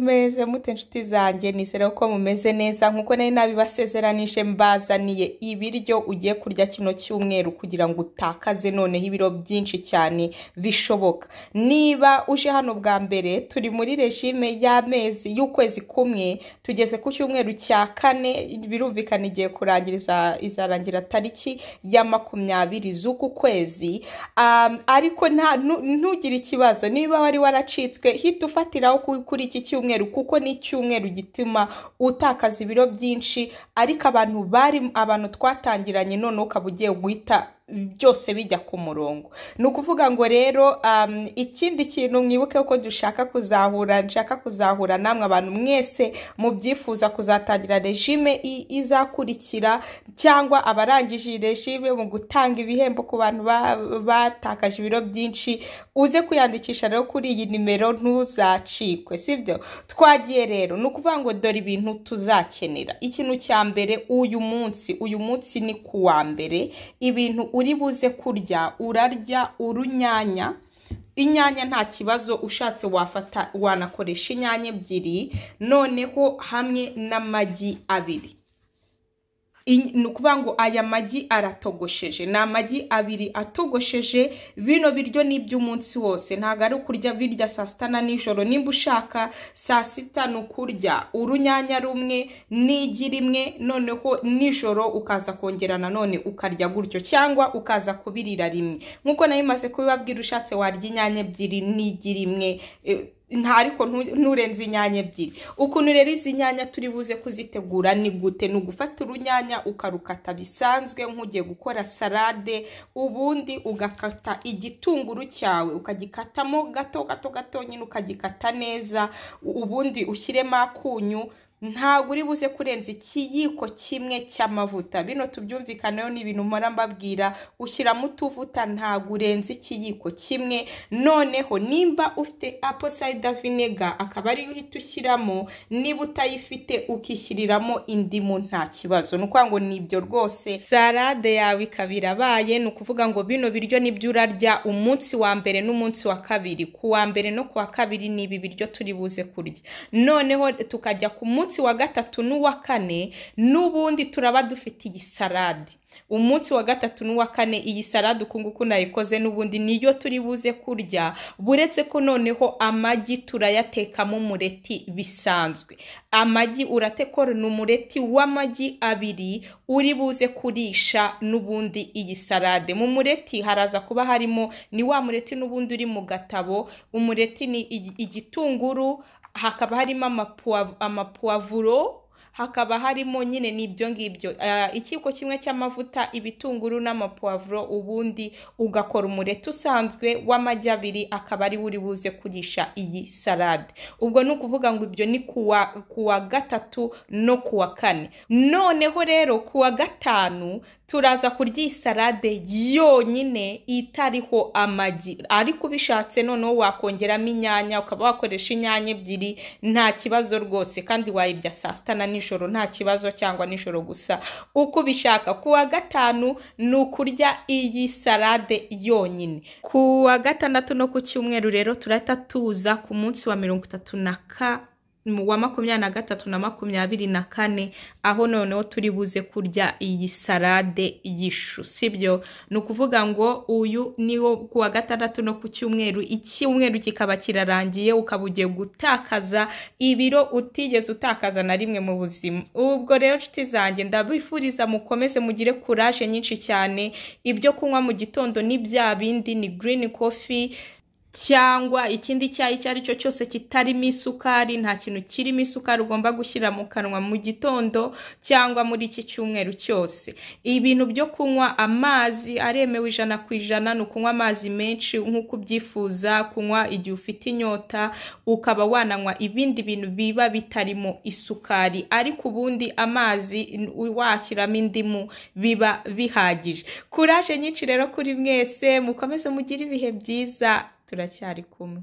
meze mute inshuti zanjye nizere ko mumeze neza nkuko nari nabibasezeranije mbazaniye ibiryo ugiye kurya kino cyumweru kugira ngo utakaze noneho ibiro byinshi cyane bishoboka niba uje hano bwa mbere turi muri regime y'amezi y'ukwezi kumwe tugeze ku cyumweru cya kane birumvikana igiye kurangiriza izarangira tariki ya makumyabiri z'uku kwezi ariko ntugire ikibazo niba wari waracitswe hita ufatiraho kuri iki cyumweru cyumweru kuko ni icyumweru gituma utakaza ibiro byinshi ariko abantu bari abantu twatangiranye noneho ukaba ugiye guhita byose bijya ku murongo ni ukuvuga ngo rero um, ikindi kintu mwibuke ko dushaka kuzahura nshaka kuzahura namwe abantu mwese mu byifuza kuzatangira regime izakurikira cyangwa abarangije regime mu gutanga ibihembo ku bantu batakaje ibiro byinshi uze kuyandikisha rero kuri iyi nimero ntuzacikwe sibyo twagiye rero ni ukuvuga ngo dore ibintu tuzakenera ikintu cya mbere uyu munsi uyu munsi ni kuwa mbere ibintu uri buze kurya urarya urunyanya inyanya nta kibazo ushatse wafata wanakoresha inyanya ebyiri noneho hamwe n'amagi abiri ni ukuvuga ngo aya magi aratogosheje ni amagi abiri atogosheje bino biryo ni iby'umunsi wose ntabwo ari ukurya birya saa sita na nijoro nimba ushaka saa sita ni ukurya urunyanya rumwe n'igi rimwe noneho nijoro ukaza kongera nanone ukarya gutyo cyangwa ukaza kubirira rimwe nk'uko nayo imaze kubibabwira ushatse warya inyanya ebyiri n'igi rimwe eh, ntariko nturenze inyanya ebyiri ukuntu rero izi nyanya turi buze kuzitegura ni gute ni ugufata urunyanya ukarukata bisanzwe nk'ugiye gukora salade ubundi ugakata igitunguru cyawe ukagikatamo gato gato gato nyine ukagikata neza ubundi ushyiremo akunyu ntabwo uri buze kurenza ikiyiko kimwe cy'amavuta bino tubyumvikaneho ni ibintu umara mbabwira ushyiramo utuvuta ntabwo urenza ikiyiko kimwe noneho nimba ufite aposayida vinega akaba ariyo uhita ushyiramo niba utayifite ukishyiriramo indimu nta kibazo ni ukuvuga ngo ni ibyo rwose salade yawe ikaba irabaye ni ukuvuga ngo bino biryo nibyo urarya umunsi wa mbere n'umunsi wa kabiri ku wa mbere no ku wa kabiri ni ibi biryo turi buze kurya noneho tukajya ku munsi umunsi wa gatatu n'uwa kane n'ubundi turaba dufite iyi sarade umunsi wa gatatu n'uwa kane iyi sarade ukungu uko nayikoze n'ubundi niyo turi buze kurya buretse ko noneho amagi turayatekamo umureti bisanzwe amagi uratekorana umureti w'amagi abiri uri buze kurisha n'ubundi iyi salade mu mureti haraza kuba harimo ni wa mureti n'ubundi uri mu gatabo umureti ni igitunguru hakaba harimo amapuwavuro hakaba harimo nyine n'ibyo ngibyo eh, ikiko kimwe cy'amavuta ibitunguru n'amapuwavuro ubundi ugakora umureti usanzwe w'amagi abiri akaba ari uri buze kurisha iyi salade ubwo ni ukuvuga ngo ibyo ni kuwa gatatu no kuwa kane noneho rero kuwa gatanu turaza kurya iyi salade yonyine itariho amagi ariko ubishatse noneho wakongeramo inyanya ukaba wakoresha inyanya ebyiri nta kibazo rwose kandi wayibya saa sita na nijoro nta kibazo cyangwa nijoro gusa uko ubishaka ku wa gatanu ni ukurya iyi salade yonyine ku wa gatandatu no ku cyumweru rero turahita tuza ku munsi wa mirongo itatu na ka wa makumyabiri na gatatu na makumyabiri na kane aho noneho turi buze kurya iyi salade y'ishu sibyo ni ukuvuga ngo uyu niwo ku wa gatandatu no ku cyumweru icyumweru kikaba kirarangiye ukaba ugiye gutakaza ibiro utigeze utakaza na rimwe mu buzima ubwo rero inshuti zanjye ndabifuriza mukomeze mugire kuraje nyinshi cyane ibyo kunywa mu gitondo ni bya bindi ni girini kofi cyangwa ikindi cyayi icyo ari cyo cyose kitarimo isukari nta kintu kirimo isukari ugomba gushyira mu kanwa mu gitondo cyangwa muri iki cyumweru cyose ibintu byo kunywa amazi aremewe ijana ku ijana ni ukunywa amazi menshi nk'uko ubyifuza kunywa igihe ufite inyota ukaba wananywa ibindi bintu biba bitarimo isukari ariko ubundi amazi washyiramo indimu biba bihagije kuraje nyinshi rero kuri mwese mukomeze mugire ibihe byiza turacyari kumwe